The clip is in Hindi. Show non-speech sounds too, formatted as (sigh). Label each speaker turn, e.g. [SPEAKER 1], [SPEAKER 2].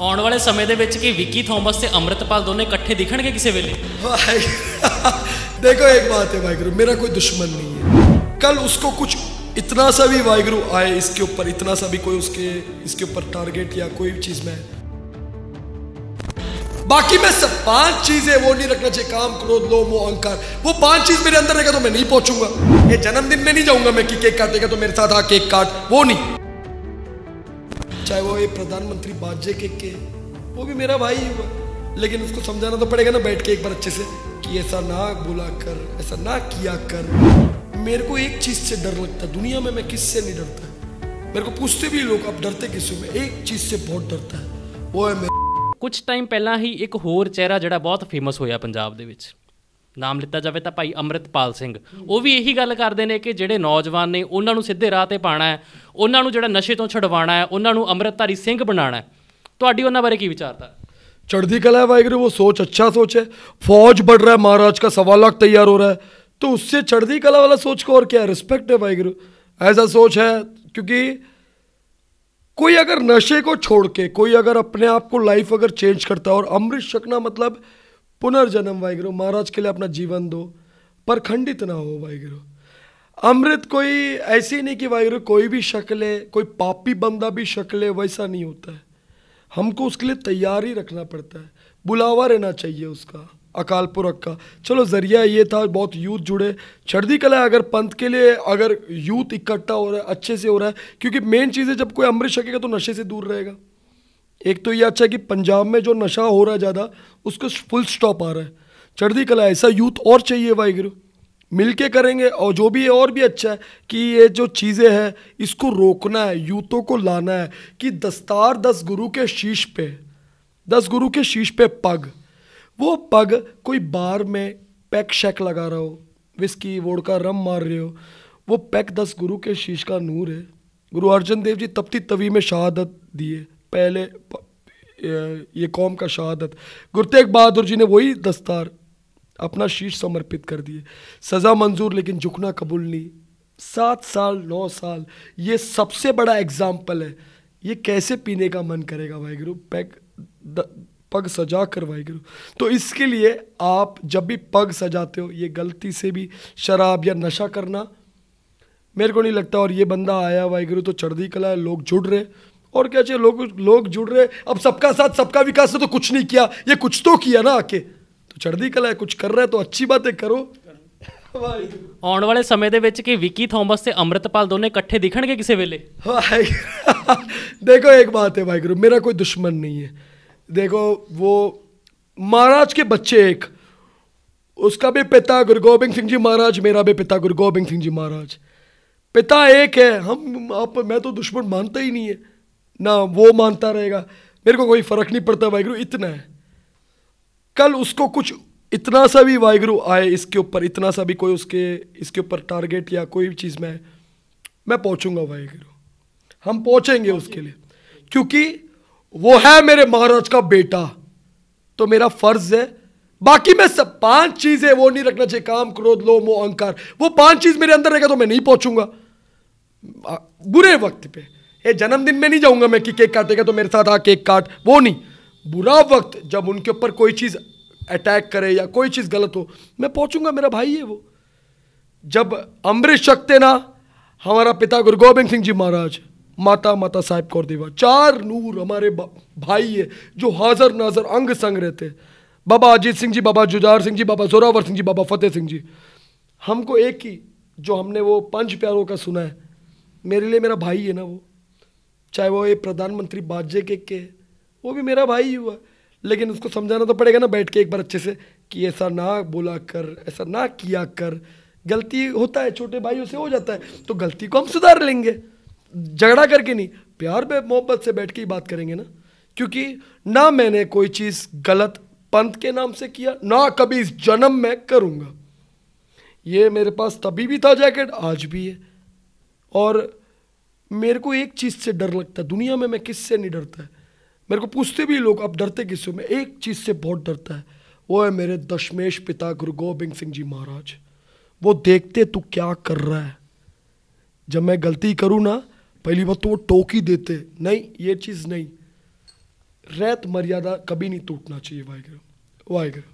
[SPEAKER 1] ਆਉਣ ਵਾਲੇ ਸਮੇਂ ਦੇ ਵਿੱਚ ਕੀ ਵਿੱਕੀ ਥੋਮਸ ਤੇ ਅਮਰਿਤਪਾਲ ਦੋਨੇ ਇਕੱਠੇ ਦਿਖਣਗੇ ਕਿਸੇ ਵੇਲੇ
[SPEAKER 2] भाई (laughs) देखो एक बात है वाहिगुरु मेरा कोई दुश्मन नहीं है कल उसको कुछ इतना सा भी वाहिगुरु आए इसके ऊपर इतना सा भी कोई उसके इसके ऊपर टारगेट या कोई चीज में बाकी मैं सब पांच चीजें वो नहीं रखना चाहिए काम क्रोध लो मोह अहंकार वो पांच चीज मेरे अंदर रहेगा तो मैं नहीं पहुंचूंगा ये जन्मदिन में नहीं जाऊंगा मैं कि केक काटेगा तो मेरे साथ आ केक काट वो नहीं છાયો એ પ્રધાનમંત્રી ભાજપ કે કે ઓ ભી મેરા ભાઈ લેકિન ઉસકો સમજانا તો પડેગા ને બેઠકે એક બર અચ્છે સે કે એસા ના બોલા કર એસા ના કિયા કર મેરકો એક ચીઝ સે ડર લગતા દુનિયા મે મે કિસ સે ન ડરતા મેરકો પૂછતે ભી લોગ અબ ડરતે કિસ મે એક ચીઝ સે બહોત ડરતા હૈ
[SPEAKER 1] વો હે કુછ ટાઈમ પਹਿલા હી એક હોર ચહેરા જડા બહોત ફેમસ હોયા પંજાબ દે وچ ਨਾਮ ਲਿੱਤਾ ਜਾਵੇ ਤਾਂ ਭਾਈ ਅਮਰਿਤਪਾਲ ਸਿੰਘ ਉਹ ਵੀ ਇਹੀ ਗੱਲ ਕਰਦੇ ਨੇ ਕਿ ਜਿਹੜੇ ਨੌਜਵਾਨ ਨੇ ਉਹਨਾਂ ਨੂੰ ਸਿੱਧੇ ਰਾਹ ਤੇ ਪਾਣਾ ਹੈ ਉਹਨਾਂ ਨੂੰ ਜਿਹੜਾ ਨਸ਼ੇ ਤੋਂ ਛਡਵਾਣਾ ਹੈ ਉਹਨਾਂ ਨੂੰ ਅੰਮ੍ਰਿਤਧਾਰੀ ਸਿੰਘ ਬਣਾਉਣਾ ਹੈ ਤੁਹਾਡੀ ਉਹਨਾਂ ਬਾਰੇ ਕੀ ਵਿਚਾਰਤਾ
[SPEAKER 2] ਚੜ੍ਹਦੀ ਕਲਾ ਵਾਇਗਰੂ ਉਹ ਸੋਚ ਅੱਛਾ ਸੋਚ ਹੈ ਫੌਜ बढ़ ਰਹਾ ਹੈ ਮਹਾਰਾਜ ਦਾ सवा लाख तैयार हो रहा है तो उससे चढ़दी कला वाला सोच को और ਕੀ ਹੈ ਰਿਸਪੈਕਟ ਹੈ वाहिगुरु ਐਸਾ ਸੋਚ ਹੈ ਕਿਉਂਕਿ ਕੋਈ ਅਗਰ ਨਸ਼ੇ ਕੋ ਛੋੜ ਕੇ ਕੋਈ ਅਗਰ ਆਪਣੇ ਆਪ ਕੋ ਲਾਈਫ ਅਗਰ ਚੇਂਜ ਕਰਤਾ है और अमृत शकना पुनर्जन्म वाहिगुरु महाराज के लिए अपना जीवन दो पर खंडित ना हो वाहिगुरु अमृत कोई ऐसी नहीं कि वाहिगुरु कोई भी शक ले कोई पापी बंदा भी शक ले वैसा नहीं होता है हमको उसके लिए तैयारी रखना पड़ता है बुलावा रहना चाहिए उसका अकाल पुरख का चलो ज़रिया ये था बहुत यूथ जुड़े चढ़दी कला अगर पंथ के लिए अगर यूथ इकट्ठा हो रहा है अच्छे से हो रहा है क्योंकि मेन चीज़ है जब कोई अमृत शकेगा तो नशे से दूर रहेगा एक तो ये अच्छा है कि पंजाब में जो नशा हो रहा है ज़्यादा उसको फुल स्टॉप आ रहा है चढ़ती कला ऐसा यूथ और चाहिए वाहिगुरु मिल के करेंगे और जो भी और भी अच्छा है कि ये जो चीज़ें हैं इसको रोकना है यूथों को लाना है कि दस्तार दस गुरु के शीश पे दस गुरु के शीश पे पग वो पग कोई बार में पैक शैक लगा रहा हो विस्की वोड़का रम मार रहे हो वो पैक दस गुरु के शीश का नूर है गुरु अर्जन देव जी तपती तवी में शहादत दिए पहले ये कौम का शहादत गुरु तेग बहादुर जी ने वही दस्तार अपना शीश समर्पित कर दिए सज़ा मंजूर लेकिन झुकना कबूल नहीं सात साल नौ साल ये सबसे बड़ा एग्ज़ाम्पल है ये कैसे पीने का मन करेगा वाहगुरु पैक पग सजा कर वाहगुरु तो इसके लिए आप जब भी पग सजाते हो ये गलती से भी शराब या नशा करना मेरे को नहीं लगता और ये बंदा आया वाहिगुरु तो चढ़दी कला है लोग जुड़ रहे और क्या चाहिए लोग लोग जुड़ रहे अब सबका साथ सबका विकास है तो कुछ नहीं किया ये कुछ तो किया ना आके तो चढ़दी कला है कुछ कर रहा है तो अच्छी बातें करो (laughs)
[SPEAKER 1] आने वाले समय के बच्चे विकी थॉमस से अमृतपाल दोनों कट्ठे दिखणगे किसी वेले
[SPEAKER 2] ਵੇਲੇ (laughs) देखो एक बात है भाई गुरु मेरा कोई दुश्मन नहीं है देखो वो महाराज के बच्चे एक उसका भी पिता गुरु गोबिंद सिंह जी महाराज मेरा भी पिता गुरु गोबिंद सिंह जी महाराज पिता एक है हम आप मैं तो दुश्मन मानता ही नहीं है ना वो मानता रहेगा मेरे को कोई फ़र्क नहीं पड़ता वाहगुरु इतना है कल उसको कुछ इतना सा भी वाहगुरु आए इसके ऊपर इतना सा भी कोई उसके इसके ऊपर टारगेट या कोई भी चीज़ में मैं पहुँचूंगा वाहगुरु हम पहुँचेंगे उसके लिए क्योंकि वो है मेरे महाराज का बेटा तो मेरा फ़र्ज़ है बाकी मैं सब पांच चीज़ें वो नहीं रखना चाहिए काम क्रोध लो मोह अहंकार वो पांच चीज़ मेरे अंदर रहेगा तो मैं नहीं पहुंचूंगा बुरे वक्त पे ये जन्मदिन में नहीं जाऊंगा मैं कि केक काटेगा तो मेरे साथ आ केक काट वो नहीं बुरा वक्त जब उनके ऊपर कोई चीज़ अटैक करे या कोई चीज़ गलत हो मैं पहुंचूंगा मेरा भाई है वो जब अमृत ना हमारा पिता गुरु गोविंद सिंह जी महाराज माता माता साहेब कौर देवा चार नूर हमारे भाई है जो हाजर नाजर अंग संग रहते बाबा अजीत सिंह जी बाबा जुजार सिंह जी बाबा जोरावर सिंह जी बाबा फतेह सिंह जी हमको एक ही जो हमने वो पंच प्यारों का सुना है मेरे लिए मेरा भाई है ना वो चाहे वो ये प्रधानमंत्री बाजे के के वो भी मेरा भाई ही हुआ लेकिन उसको समझाना तो पड़ेगा ना बैठ के एक बार अच्छे से कि ऐसा ना बोला कर ऐसा ना किया कर गलती होता है छोटे भाइयों से हो जाता है तो गलती को हम सुधार लेंगे झगड़ा करके नहीं प्यार में मोहब्बत से बैठ के ही बात करेंगे ना क्योंकि ना मैंने कोई चीज़ गलत पंथ के नाम से किया ना कभी इस जन्म में करूँगा ये मेरे पास तभी भी था जैकेट आज भी है और मेरे को एक चीज़ से डर लगता है दुनिया में मैं किससे नहीं डरता है मेरे को पूछते भी लोग आप डरते किससे मैं एक चीज़ से बहुत डरता है वो है मेरे दशमेश पिता गुरु गोबिंद सिंह जी महाराज वो देखते तू क्या कर रहा है जब मैं गलती करूँ ना पहली बार तो वो टोक ही देते नहीं ये चीज़ नहीं रैत मर्यादा कभी नहीं टूटना चाहिए वाहिगुरु वाहिगुरु